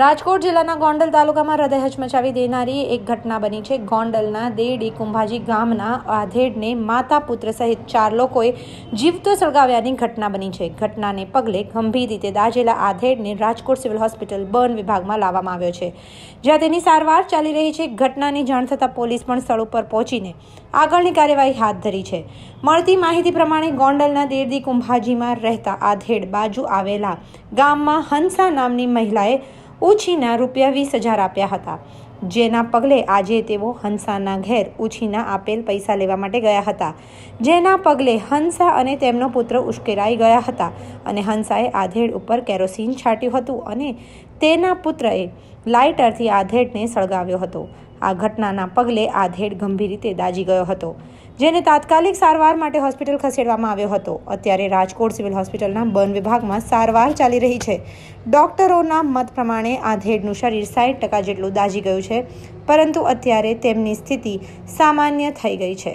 રાજકોટ જિલ્લાના ગોંડલ તાલુકામાં હૃદયહચ હચમચાવી દેનારી એક ઘટના બની છે ગોંડલના દેડી કુંભાજી ગામના આધેડને માતા પુત્ર સહિત ચાર લોકોએ જીવતો સળગાવ્યાની ઘટના બની છે ઘટનાને પગલે ગંભીર રીતે દાજેલા આધેડને રાજકોટ સિવિલ હોસ્પિટલ બર્ન વિભાગમાં લાવવામાં આવ્યો છે જ્યાં તેની સારવાર ચાલી રહી છે ઘટનાની જાણ થતાં પોલીસ પણ સ્થળ ઉપર પહોંચીને આગળની કાર્યવાહી હાથ ધરી છે મળતી માહિતી પ્રમાણે ગોંડલના દેડી કુંભાજીમાં રહેતા આધેડ બાજુ આવેલા ગામમાં હંસા નામની મહિલાએ ઉછીના રૂપિયા વીસ હજાર આપ્યા હતા જેના પગલે આજે તેઓ હંસાના ઘેર ઉછીના આપેલ પૈસા લેવા માટે ગયા હતા જેના પગલે હંસા અને તેમનો પુત્ર ઉશ્કેરાઈ ગયા હતા અને હંસાએ આધેડ ઉપર કેરોસીન છાંટ્યું હતું અને તેના પુત્રએ લાઇટરથી આધેડને સળગાવ્યો હતો આ ઘટનાના પગલે આધેડ ગંભીર રીતે દાજી ગયો હતો જેને તાત્કાલિક સારવાર માટે હોસ્પિટલ ખસેડવામાં આવ્યો હતો અત્યારે રાજકોટ સિવિલ હોસ્પિટલના બન વિભાગમાં સારવાર ચાલી રહી છે ડોક્ટરોના મત પ્રમાણે આ ધેડનું શરીર સાઠ ટકા જેટલું દાઝી ગયું છે પરંતુ અત્યારે તેમની સ્થિતિ સામાન્ય થઈ ગઈ છે